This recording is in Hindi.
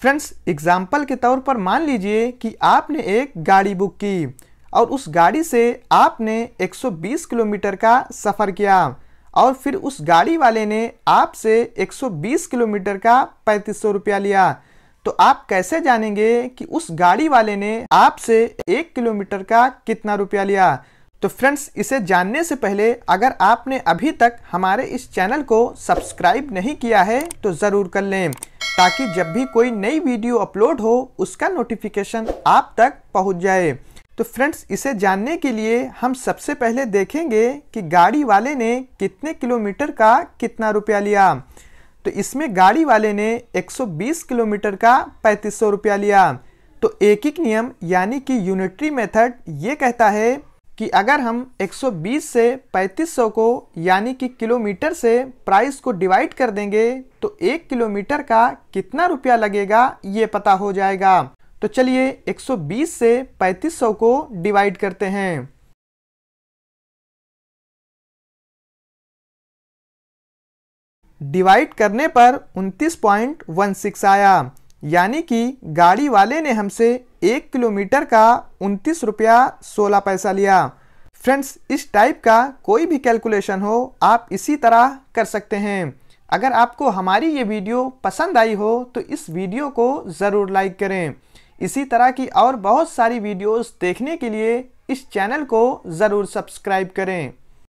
फ्रेंड्स एग्जाम्पल के तौर पर मान लीजिए कि आपने एक गाड़ी बुक की और उस गाड़ी से आपने 120 किलोमीटर का सफ़र किया और फिर उस गाड़ी वाले ने आपसे 120 किलोमीटर का पैंतीस सौ रुपया लिया तो आप कैसे जानेंगे कि उस गाड़ी वाले ने आपसे एक किलोमीटर का कितना रुपया लिया तो फ्रेंड्स इसे जानने से पहले अगर आपने अभी तक हमारे इस चैनल को सब्सक्राइब नहीं किया है तो ज़रूर कर लें ताकि जब भी कोई नई वीडियो अपलोड हो उसका नोटिफिकेशन आप तक पहुंच जाए तो फ्रेंड्स इसे जानने के लिए हम सबसे पहले देखेंगे कि गाड़ी वाले ने कितने किलोमीटर का कितना रुपया लिया तो इसमें गाड़ी वाले ने 120 किलोमीटर का पैंतीस सौ रुपया लिया तो एक एक नियम यानी कि यूनिटरी मेथड ये कहता है कि अगर हम 120 से 3500 को यानी कि किलोमीटर से प्राइस को डिवाइड कर देंगे तो एक किलोमीटर का कितना रुपया लगेगा ये पता हो जाएगा तो चलिए 120 से 3500 को डिवाइड करते हैं डिवाइड करने पर 29.16 आया यानी कि गाड़ी वाले ने हमसे एक किलोमीटर का उनतीस रुपया सोलह पैसा लिया फ्रेंड्स इस टाइप का कोई भी कैलकुलेशन हो आप इसी तरह कर सकते हैं अगर आपको हमारी ये वीडियो पसंद आई हो तो इस वीडियो को ज़रूर लाइक करें इसी तरह की और बहुत सारी वीडियोस देखने के लिए इस चैनल को ज़रूर सब्सक्राइब करें